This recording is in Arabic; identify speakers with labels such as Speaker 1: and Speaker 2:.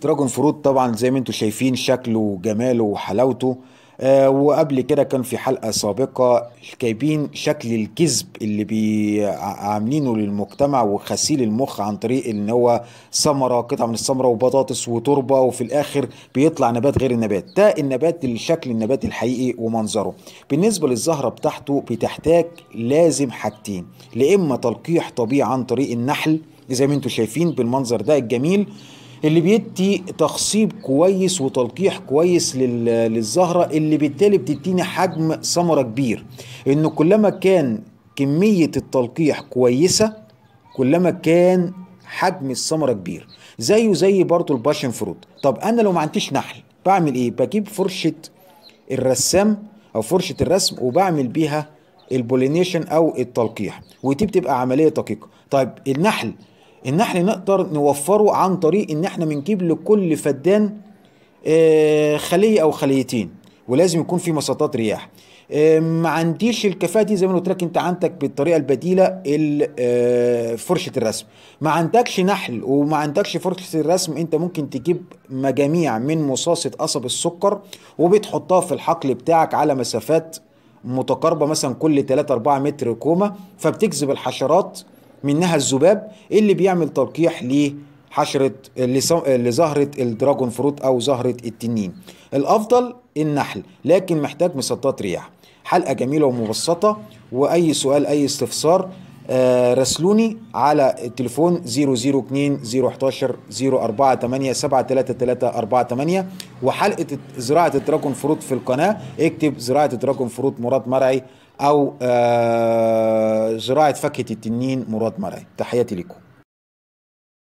Speaker 1: دراجون فروت طبعا زي ما انتم شايفين شكله وجماله وحلاوته آه وقبل كده كان في حلقه سابقه كايبين شكل الكذب اللي بي عاملينه للمجتمع وغسيل المخ عن طريق ان هو ثمره قطعه من الثمره وبطاطس وتربه وفي الاخر بيطلع نبات غير النبات ده النبات الشكل النبات الحقيقي ومنظره بالنسبه للزهره بتاعته بتحتاج لازم حاجتين لا اما تلقيح طبيعي عن طريق النحل زي ما انتم شايفين بالمنظر ده الجميل اللي بيدي تخصيب كويس وتلقيح كويس للزهرة اللي بالتالي بتديني حجم ثمرة كبير إنه كلما كان كمية التلقيح كويسة كلما كان حجم الثمرة كبير زيه زي برضو الباشن فروت طب أنا لو ما عنديش نحل بعمل إيه بجيب فرشة الرسام أو فرشة الرسم وبعمل بيها البولينيشن أو التلقيح ودي بتبقى عملية دقيقة طيب النحل ان احنا نقدر نوفره عن طريق ان احنا بنجيب لكل فدان آه، خليه او خليتين ولازم يكون في مساطات رياح آه، ما عنديش الكفاءه دي زي ما قلت لك انت عندك بالطريقه البديله آه، فرشه الرسم ما عندكش نحل وما عندكش فرشه الرسم انت ممكن تجيب مجاميع من مصاصه قصب السكر وبتحطها في الحقل بتاعك على مسافات متقاربه مثلا كل 3 4 متر كومه فبتجذب الحشرات منها الذباب اللي بيعمل تلقيح لحشرة لزهرة الدراجون فروت أو زهرة التنين الأفضل النحل لكن محتاج مسطات رياح حلقة جميلة ومبسطة وأي سؤال أي استفسار آه، راسلوني على التليفون 002-011-04-87-333-48 733 48 زراعة التراكم فروت في القناة اكتب زراعة التراكم فروت مراد مرعي أو آه، زراعة فاكهة التنين مراد مرعي تحياتي لكم